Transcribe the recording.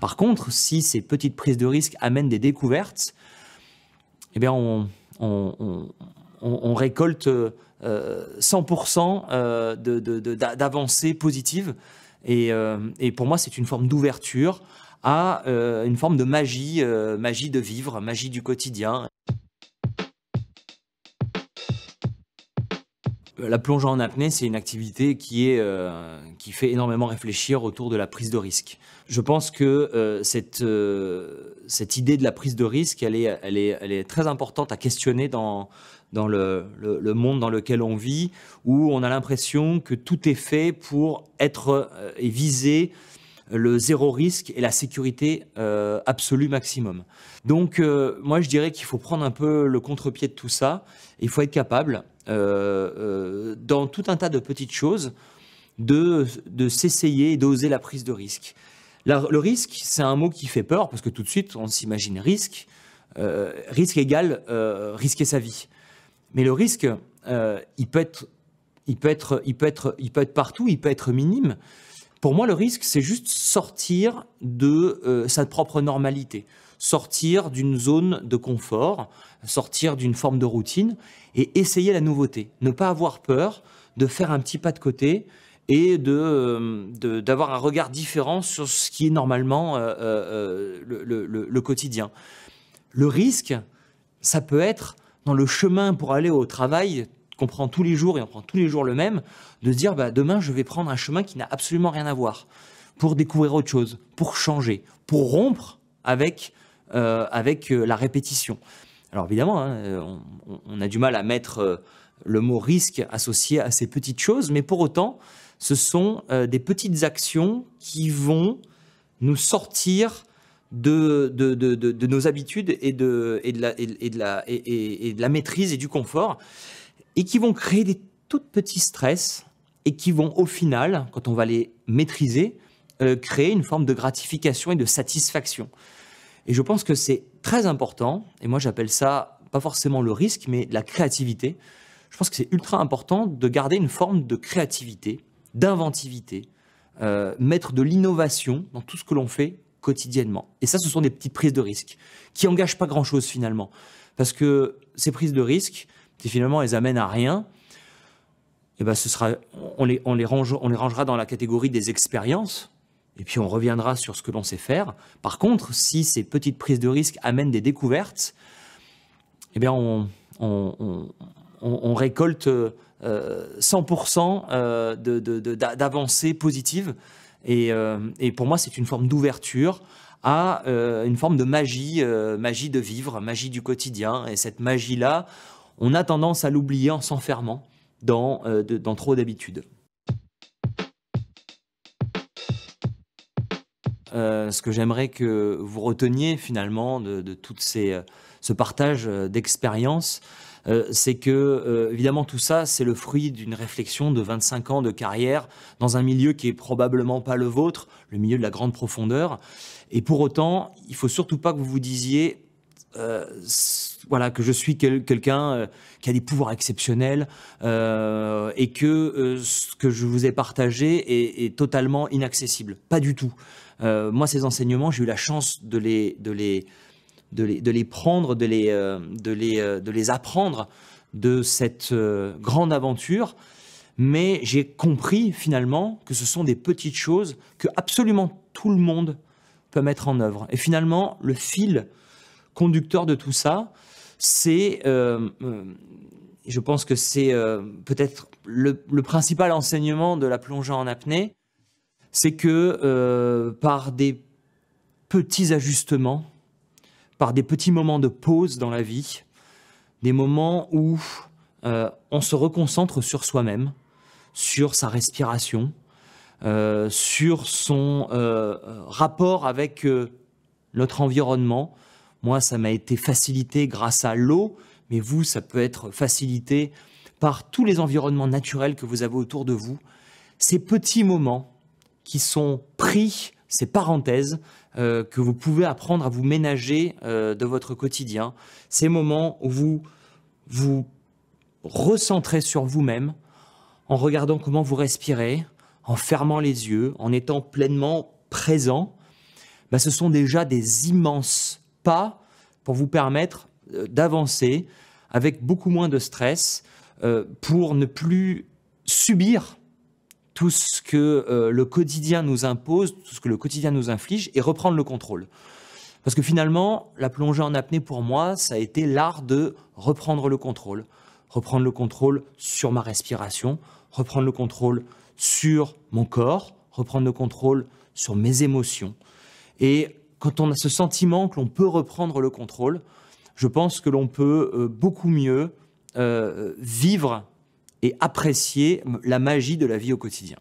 Par contre, si ces petites prises de risque amènent des découvertes, eh bien on, récolte 100% euh, euh, d'avancées positives. Euh, et, pour moi, c'est une forme d'ouverture à une forme de magie, magie de vivre, magie du quotidien. la plonge en apnée, c'est une activité qui, est, euh, qui fait énormément réfléchir autour de la prise de risque. Je pense que euh, cette, euh, cette idée de la prise de risque, elle est, elle elle est très importante à questionner dans, dans le, monde dans lequel on vit, où on a l'impression que tout est fait pour être et viser le zéro risque et la sécurité absolue maximum. Donc moi je dirais qu'il faut prendre un peu le contre-pied de tout ça, il faut être capable euh, euh, dans tout un tas de petites choses, de, de s'essayer, d'oser la prise de risque. le risque, c'est un mot qui fait peur, parce que tout de suite, on s'imagine risque. Euh, risque égale risquer sa vie. Mais le risque, il, peut être, il, peut être, il, peut être, il peut être partout, il peut être minime. Pour moi, le risque, c'est juste sortir de sa propre normalité sortir d'une zone de confort, sortir d'une forme de routine et essayer la nouveauté. Ne pas avoir peur de faire un petit pas de côté et de, euh, d'avoir un regard différent sur ce qui est normalement euh, euh, le, quotidien. Le risque, ça peut être dans le chemin pour aller au travail qu'on prend tous les jours et on prend tous les jours le même, de se dire bah, demain je vais prendre un chemin qui n'a absolument rien à voir pour découvrir autre chose, pour changer, pour rompre avec euh, avec euh, la répétition. Alors évidemment, hein, on, a du mal à mettre euh, le mot risque associé à ces petites choses, mais pour autant, ce sont des petites actions qui vont nous sortir de, nos habitudes et, de, la, maîtrise et du confort, et qui vont créer des tout petits stress, et qui vont au final, quand on va les maîtriser, créer une forme de gratification et de satisfaction. Et je pense que c'est très important, et moi j'appelle ça pas forcément le risque, mais la créativité. Je pense que c'est ultra important de garder une forme de créativité, d'inventivité, euh, mettre de l'innovation dans tout ce que l'on fait quotidiennement. Et ça, ce sont des petites prises de risque qui n'engagent pas grand-chose finalement. Parce que ces prises de risque, qui finalement elles amènent à rien, eh ben, ce sera, on, les, on, les range, on les rangera dans la catégorie des expériences et puis on reviendra sur ce que l'on sait faire. Par contre, si ces petites prises de risque amènent des découvertes, eh bien on, récolte 100% euh, euh, d'avancées positives. Et, euh, et, pour moi, c'est une forme d'ouverture à une forme de magie, magie de vivre, magie du quotidien. Et cette magie-là, on a tendance à l'oublier en s'enfermant dans, dans trop d'habitudes. Euh, ce que j'aimerais que vous reteniez finalement de, de tout euh, ce partage euh, d'expériences, c'est que, évidemment, tout ça, c'est le fruit d'une réflexion de 25 ans de carrière dans un milieu qui est probablement pas le vôtre, le milieu de la grande profondeur. Et pour autant, il faut surtout pas que vous vous disiez euh, voilà que je suis quelqu'un euh, qui a des pouvoirs exceptionnels euh, et que ce que je vous ai partagé est, totalement inaccessible. Pas du tout. moi, ces enseignements, j'ai eu la chance de les, prendre, de les, de les apprendre de cette grande aventure. Mais j'ai compris finalement que ce sont des petites choses que absolument tout le monde peut mettre en œuvre. Et finalement, le fil conducteur de tout ça, c'est, euh, euh, je pense que c'est euh, peut-être le, principal enseignement de la plongée en apnée, c'est que par des petits ajustements, par des petits moments de pause dans la vie, des moments où on se reconcentre sur soi-même, sur sa respiration, sur son rapport avec notre environnement, moi, ça m'a été facilité grâce à l'eau, mais vous, ça peut être facilité par tous les environnements naturels que vous avez autour de vous. Ces petits moments qui sont pris, ces parenthèses euh, que vous pouvez apprendre à vous ménager euh, de votre quotidien, ces moments où vous vous recentrez sur vous-même en regardant comment vous respirez, en fermant les yeux, en étant pleinement présent, bah, ce sont déjà des immenses pas pour vous permettre euh, d'avancer avec beaucoup moins de stress euh, pour ne plus subir tout ce que euh, le quotidien nous impose, tout ce que le quotidien nous inflige et reprendre le contrôle. Parce que finalement, la plongée en apnée pour moi, ça a été l'art de reprendre le contrôle. Reprendre le contrôle sur ma respiration, reprendre le contrôle sur mon corps, reprendre le contrôle sur mes émotions. Et quand on a ce sentiment que l'on peut reprendre le contrôle, je pense que l'on peut euh, beaucoup mieux euh, vivre et apprécier la magie de la vie au quotidien.